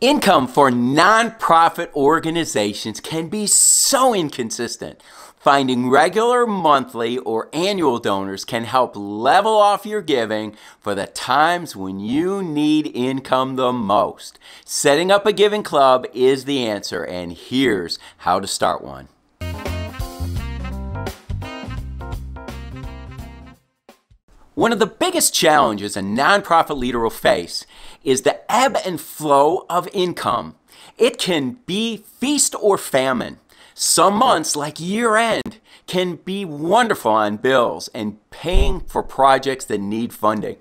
Income for nonprofit organizations can be so inconsistent. Finding regular monthly or annual donors can help level off your giving for the times when you need income the most. Setting up a giving club is the answer, and here's how to start one. One of the biggest challenges a nonprofit leader will face is the ebb and flow of income. It can be feast or famine. Some months, like year end, can be wonderful on bills and paying for projects that need funding.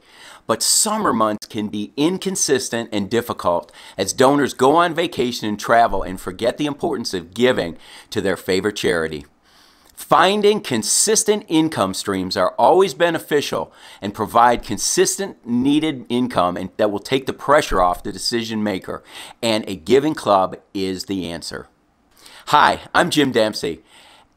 But summer months can be inconsistent and difficult as donors go on vacation and travel and forget the importance of giving to their favorite charity. Finding consistent income streams are always beneficial and provide consistent needed income and that will take the pressure off the decision maker. And a giving club is the answer. Hi, I'm Jim Dempsey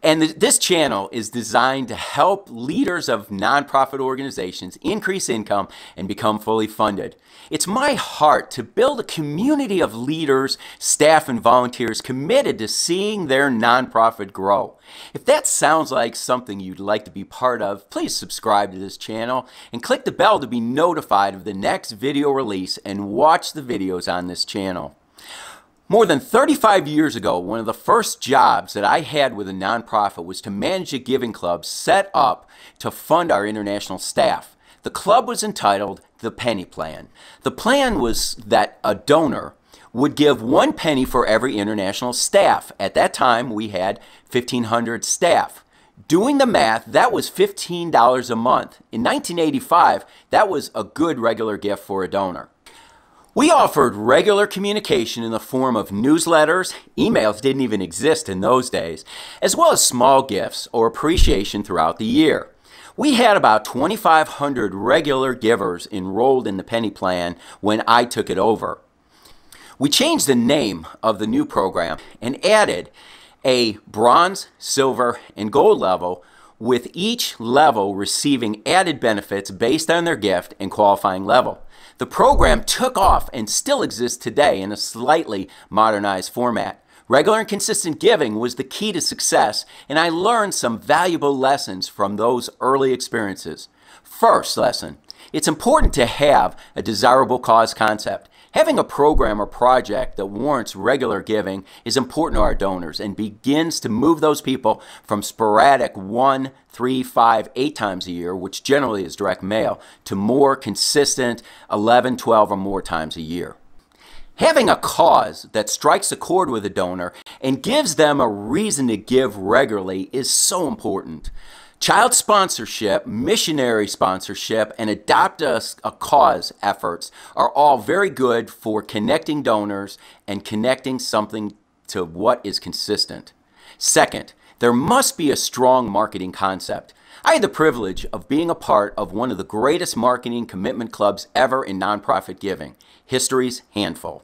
and th this channel is designed to help leaders of nonprofit organizations increase income and become fully funded. It's my heart to build a community of leaders, staff, and volunteers committed to seeing their nonprofit grow. If that sounds like something you'd like to be part of, please subscribe to this channel and click the bell to be notified of the next video release and watch the videos on this channel. More than 35 years ago, one of the first jobs that I had with a nonprofit was to manage a giving club set up to fund our international staff. The club was entitled the Penny Plan. The plan was that a donor would give one penny for every international staff. At that time, we had 1,500 staff. Doing the math, that was $15 a month. In 1985, that was a good regular gift for a donor. We offered regular communication in the form of newsletters, emails didn't even exist in those days, as well as small gifts or appreciation throughout the year. We had about 2,500 regular givers enrolled in the Penny Plan when I took it over. We changed the name of the new program and added a bronze, silver, and gold level, with each level receiving added benefits based on their gift and qualifying level. The program took off and still exists today in a slightly modernized format. Regular and consistent giving was the key to success, and I learned some valuable lessons from those early experiences. First lesson, it's important to have a desirable cause concept. Having a program or project that warrants regular giving is important to our donors and begins to move those people from sporadic one, three, five, eight times a year, which generally is direct mail, to more consistent 11, 12, or more times a year. Having a cause that strikes a chord with a donor and gives them a reason to give regularly is so important. Child sponsorship, missionary sponsorship, and adopt a, a, cause efforts are all very good for connecting donors and connecting something to what is consistent. Second, there must be a strong marketing concept. I had the privilege of being a part of one of the greatest marketing commitment clubs ever in nonprofit giving, History's Handful.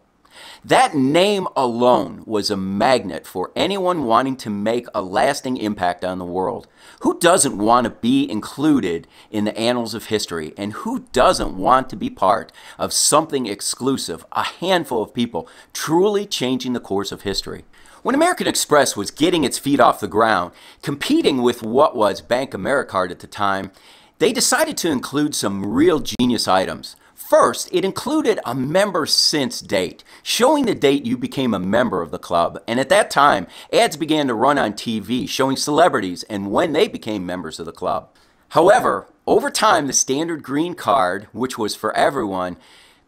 That name alone was a magnet for anyone wanting to make a lasting impact on the world. Who doesn't want to be included in the annals of history? And who doesn't want to be part of something exclusive, a handful of people truly changing the course of history? When American Express was getting its feet off the ground, competing with what was Bank AmeriCard at the time, they decided to include some real genius items. First, it included a member since date, showing the date you became a member of the club. And at that time, ads began to run on TV showing celebrities and when they became members of the club. However, over time, the standard green card, which was for everyone,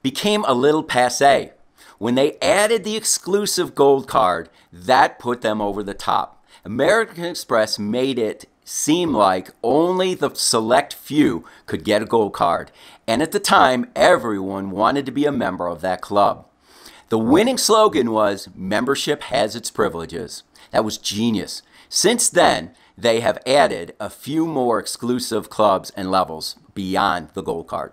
became a little passe. When they added the exclusive gold card, that put them over the top. American Express made it seemed like only the select few could get a gold card, and at the time, everyone wanted to be a member of that club. The winning slogan was Membership has its privileges. That was genius. Since then, they have added a few more exclusive clubs and levels beyond the gold card.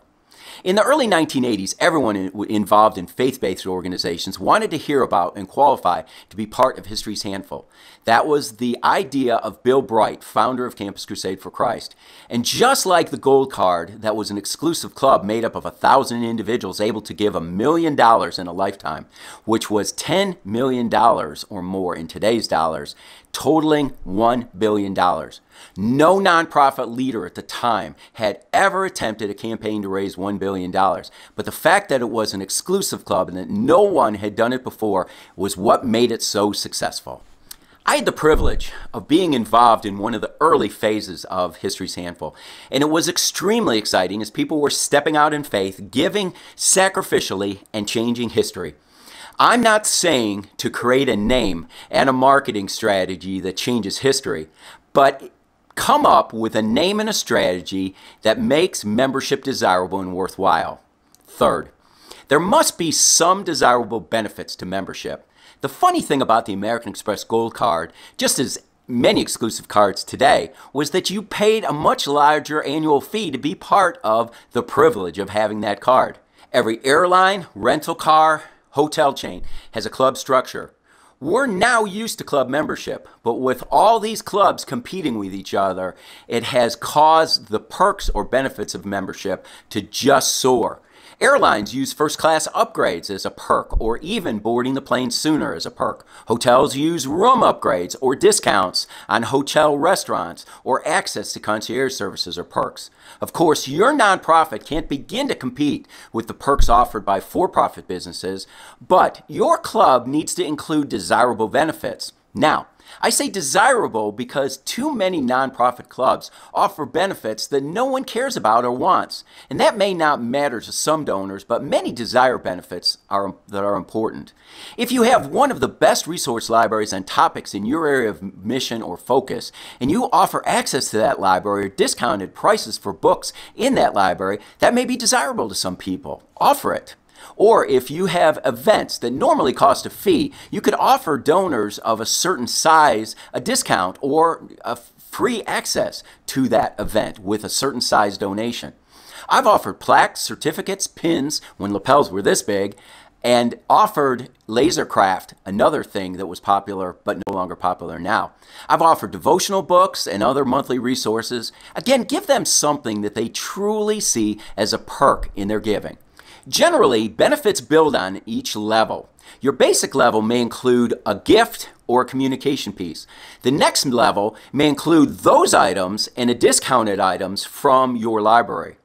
In the early 1980s, everyone in, involved in faith-based organizations wanted to hear about and qualify to be part of History's Handful. That was the idea of Bill Bright, founder of Campus Crusade for Christ. And just like the Gold Card, that was an exclusive club made up of a thousand individuals able to give a million dollars in a lifetime, which was $10 million or more in today's dollars totaling $1 billion. No nonprofit leader at the time had ever attempted a campaign to raise $1 billion. But the fact that it was an exclusive club and that no one had done it before was what made it so successful. I had the privilege of being involved in one of the early phases of History's Handful, and it was extremely exciting as people were stepping out in faith, giving sacrificially, and changing history. I'm not saying to create a name and a marketing strategy that changes history, but come up with a name and a strategy that makes membership desirable and worthwhile. Third, there must be some desirable benefits to membership. The funny thing about the American Express Gold Card, just as many exclusive cards today, was that you paid a much larger annual fee to be part of the privilege of having that card. Every airline, rental car, hotel chain, has a club structure. We're now used to club membership, but with all these clubs competing with each other, it has caused the perks or benefits of membership to just soar. Airlines use first class upgrades as a perk, or even boarding the plane sooner as a perk. Hotels use room upgrades or discounts on hotel restaurants, or access to concierge services or perks. Of course, your nonprofit can't begin to compete with the perks offered by for profit businesses, but your club needs to include desirable benefits. Now, I say desirable because too many nonprofit clubs offer benefits that no one cares about or wants. And that may not matter to some donors, but many desire benefits are, that are important. If you have one of the best resource libraries on topics in your area of mission or focus, and you offer access to that library or discounted prices for books in that library, that may be desirable to some people. Offer it. Or if you have events that normally cost a fee, you could offer donors of a certain size a discount or a free access to that event with a certain size donation. I've offered plaques, certificates, pins when lapels were this big, and offered Lasercraft, another thing that was popular but no longer popular now. I've offered devotional books and other monthly resources. Again, give them something that they truly see as a perk in their giving. Generally, benefits build on each level. Your basic level may include a gift or a communication piece. The next level may include those items and the discounted items from your library.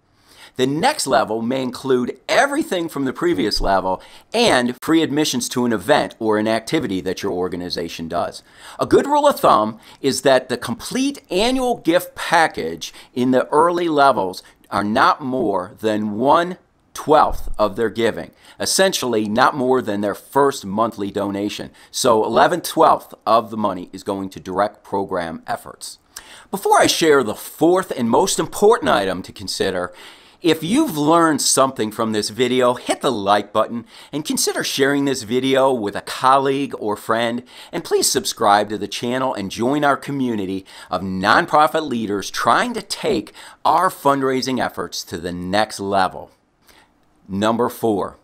The next level may include everything from the previous level and free admissions to an event or an activity that your organization does. A good rule of thumb is that the complete annual gift package in the early levels are not more than one twelfth of their giving, essentially not more than their first monthly donation. So 11 twelfth of the money is going to direct program efforts. Before I share the fourth and most important item to consider, if you've learned something from this video, hit the like button and consider sharing this video with a colleague or friend. And please subscribe to the channel and join our community of nonprofit leaders trying to take our fundraising efforts to the next level. Number four,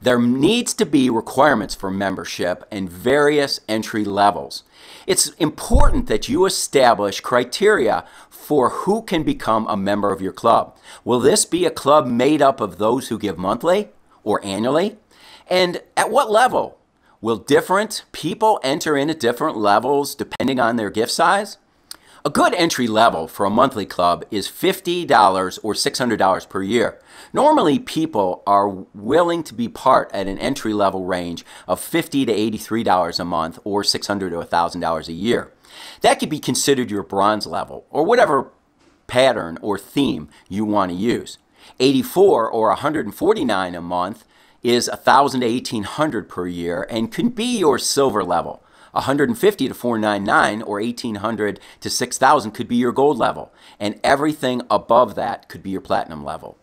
there needs to be requirements for membership and various entry levels. It's important that you establish criteria for who can become a member of your club. Will this be a club made up of those who give monthly or annually? And at what level? Will different people enter in at different levels depending on their gift size? A good entry level for a monthly club is $50 or $600 per year. Normally, people are willing to be part at an entry level range of $50 to $83 a month or $600 to $1,000 a year. That could be considered your bronze level or whatever pattern or theme you want to use. 84 or 149 a month is 1000 to 1800 per year and can be your silver level. 150 to 499 or 1800 to 6000 could be your gold level, and everything above that could be your platinum level.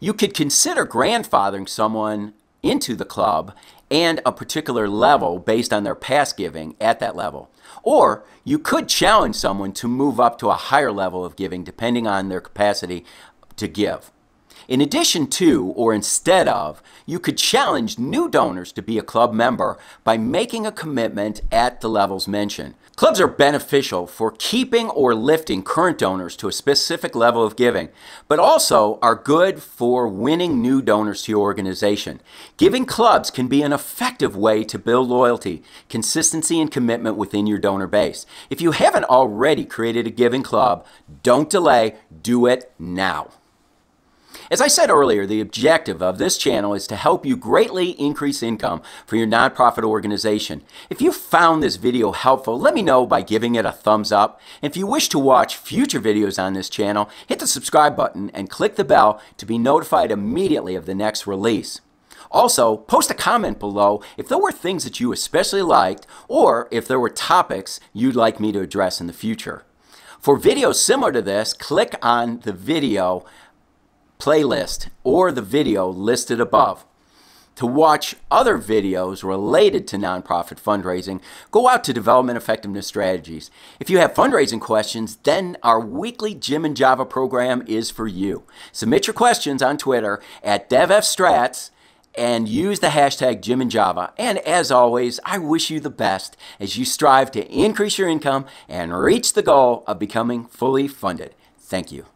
You could consider grandfathering someone into the club and a particular level based on their past giving at that level. Or you could challenge someone to move up to a higher level of giving depending on their capacity to give. In addition to, or instead of, you could challenge new donors to be a club member by making a commitment at the levels mentioned. Clubs are beneficial for keeping or lifting current donors to a specific level of giving, but also are good for winning new donors to your organization. Giving clubs can be an effective way to build loyalty, consistency, and commitment within your donor base. If you haven't already created a giving club, don't delay, do it now. As I said earlier, the objective of this channel is to help you greatly increase income for your nonprofit organization. If you found this video helpful, let me know by giving it a thumbs up. If you wish to watch future videos on this channel, hit the subscribe button and click the bell to be notified immediately of the next release. Also, post a comment below if there were things that you especially liked or if there were topics you'd like me to address in the future. For videos similar to this, click on the video playlist or the video listed above. To watch other videos related to nonprofit fundraising, go out to Development Effectiveness Strategies. If you have fundraising questions, then our weekly Jim and Java program is for you. Submit your questions on Twitter at DevFStrats and use the hashtag Jim and Java. And as always, I wish you the best as you strive to increase your income and reach the goal of becoming fully funded. Thank you.